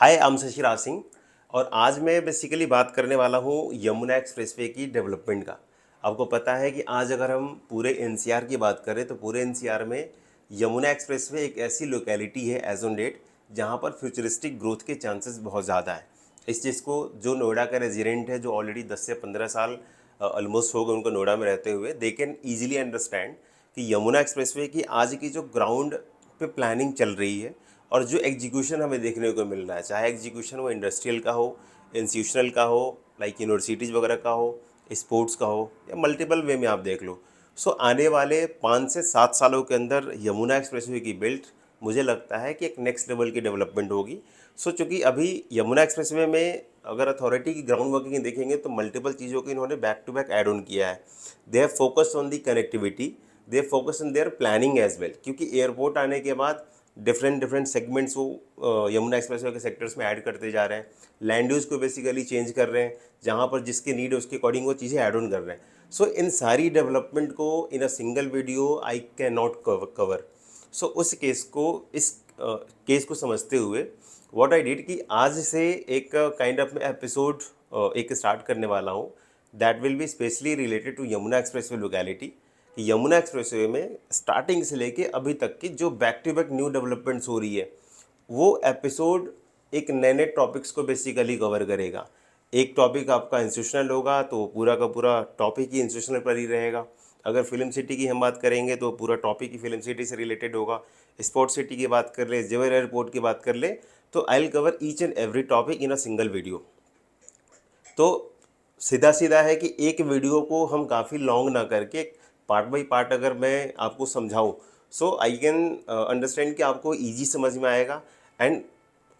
हाय आम शशिराज सिंह और आज मैं बेसिकली बात करने वाला हूँ यमुना एक्सप्रेसवे की डेवलपमेंट का आपको पता है कि आज अगर हम पूरे एनसीआर की बात करें तो पूरे एनसीआर में यमुना एक्सप्रेसवे एक ऐसी लोकेलिटी है एज ऑन डेट जहाँ पर फ्यूचरिस्टिक ग्रोथ के चांसेस बहुत ज़्यादा है इस चीज़ को जो नोएडा का रेजिडेंट है जो ऑलरेडी दस से पंद्रह साल ऑलमोस्ट हो गए उनको नोएडा में रहते हुए दे कैन ईजिली अंडरस्टैंड कि यमुना एक्सप्रेसवे की आज की जो ग्राउंड पे प्लानिंग चल रही है और जो एग्जीक्यूशन हमें देखने को मिल रहा है चाहे एग्जीक्यूशन वो इंडस्ट्रियल का हो इंस्टीट्यूशनल का हो लाइक यूनिवर्सिटीज़ वगैरह का हो स्पोर्ट्स का हो या मल्टीपल वे में आप देख लो सो आने वाले पाँच से सात सालों के अंदर यमुना एक्सप्रेस की बिल्ट मुझे लगता है कि एक नेक्स्ट लेवल की डेवलपमेंट होगी सो चूँकि अभी यमुना एक्सप्रेस में अगर अथॉरिटी की ग्राउंड वर्किंग देखेंगे तो मल्टीपल चीज़ों को इन्होंने back to back add on किया है they have focused on the connectivity they focus on their planning as well क्योंकि एयरपोर्ट आने के बाद डिफरेंट डिफरेंट सेगमेंट्स वो यमुना एक्सप्रेस के सेक्टर्स में ऐड करते जा रहे हैं लैंड यूज़ को बेसिकली चेंज कर रहे हैं जहाँ पर जिसके नीड है उसके अकॉर्डिंग वो चीज़ें ऐड ऑन कर रहे हैं सो so, इन सारी डेवलपमेंट को in a single video I can not cover so उस केस को इस केस uh, को समझते हुए वॉट आई डिड कि आज से एक काइंड ऑफ एपिसोड एक स्टार्ट करने वाला हूँ that will be specially related to Yamuna expressway locality कि यमुना एक्सप्रेस में स्टार्टिंग से लेके अभी तक की जो back to back new developments हो रही है वो एपिसोड एक नए नए टॉपिक्स को बेसिकली कवर करेगा एक टॉपिक आपका इंस्टीट्यूशनल होगा तो पूरा का पूरा टॉपिक ही इंस्टीट्यूशनल पर ही रहेगा अगर फिल्म सिटी की हम बात करेंगे तो पूरा टॉपिक ही फिल्म सिटी से रिलेटेड होगा स्पोर्ट्स सिटी की बात कर ले जेवर एयरपोर्ट की बात कर ले तो I will cover each and every topic in a single video तो सीधा सीधा है कि एक वीडियो को हम काफ़ी लॉन्ग ना करके पार्ट बाई पार्ट अगर मैं आपको समझाऊँ सो आई कैन अंडरस्टैंड कि आपको ईजी समझ में आएगा and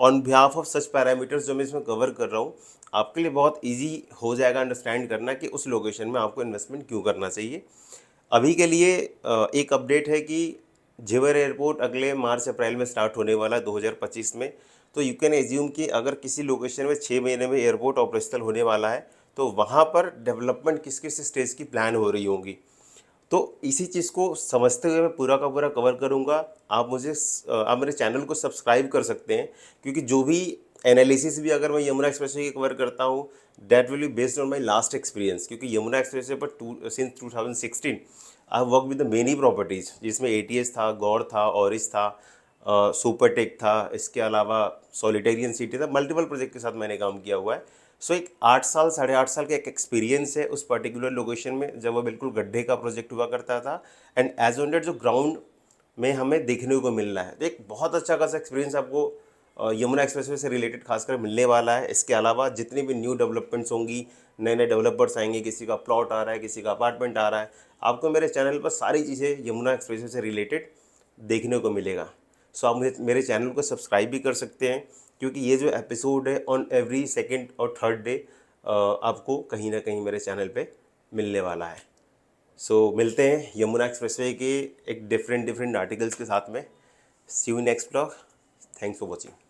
on behalf of such parameters जो मैं इसमें कवर कर रहा हूँ आपके लिए बहुत ईजी हो जाएगा अंडरस्टैंड करना कि उस लोकेशन में आपको इन्वेस्टमेंट क्यों करना चाहिए अभी के लिए uh, एक अपडेट है कि जेवर एयरपोर्ट अगले मार्च अप्रैल में स्टार्ट होने वाला है दो में तो यू कैन एज्यूम कि अगर किसी लोकेशन में छः महीने में एयरपोर्ट ऑपरेशनल होने वाला है तो वहाँ पर डेवलपमेंट किस किस स्टेज की प्लान हो रही होंगी तो इसी चीज़ को समझते हुए मैं पूरा का पूरा कवर करूँगा आप मुझे आप मेरे चैनल को सब्सक्राइब कर सकते हैं क्योंकि जो भी एनालिसिस भी अगर मैं यमुना एक्सप्रेस वे कवर करता हूँ that will be based on my last experience क्योंकि यमुना एक्सप्रेस वे पर to since two thousand sixteen I work with the many properties जिसमें ए था गौर था ऑरिज था सुपरटेक था इसके अलावा सॉलिटेरियन सिटी था मल्टीपल प्रोजेक्ट के साथ मैंने काम किया हुआ है सो so, एक आठ साल साढ़े आठ साल का एक एक्सपीरियंस है उस पर्टिकुलर लोकेशन में जब वो बिल्कुल गड्ढे का प्रोजेक्ट हुआ करता था एंड एज ऑन डेट जो ग्राउंड में हमें देखने को मिलना है तो एक बहुत अच्छा खासा एक्सपीरियंस आपको यमुना एक्सप्रेस से रिलेटेड खासकर मिलने वाला है इसके अलावा जितनी भी न्यू डेवलपमेंट्स होंगी नए नए डेवलपर्स आएंगे किसी का प्लॉट आ रहा है किसी का अपार्टमेंट आ रहा है आपको मेरे चैनल पर सारी चीज़ें यमुना एक्सप्रेस से रिलेटेड देखने को मिलेगा सो आप मुझे मेरे चैनल को सब्सक्राइब भी कर सकते हैं क्योंकि ये जो एपिसोड है ऑन एवरी सेकेंड और थर्ड डे आपको कहीं ना कहीं मेरे चैनल पे मिलने वाला है सो so, मिलते हैं यमुना एक्सप्रेसवे के एक डिफरेंट डिफरेंट आर्टिकल्स के साथ में see you next blog thanks for watching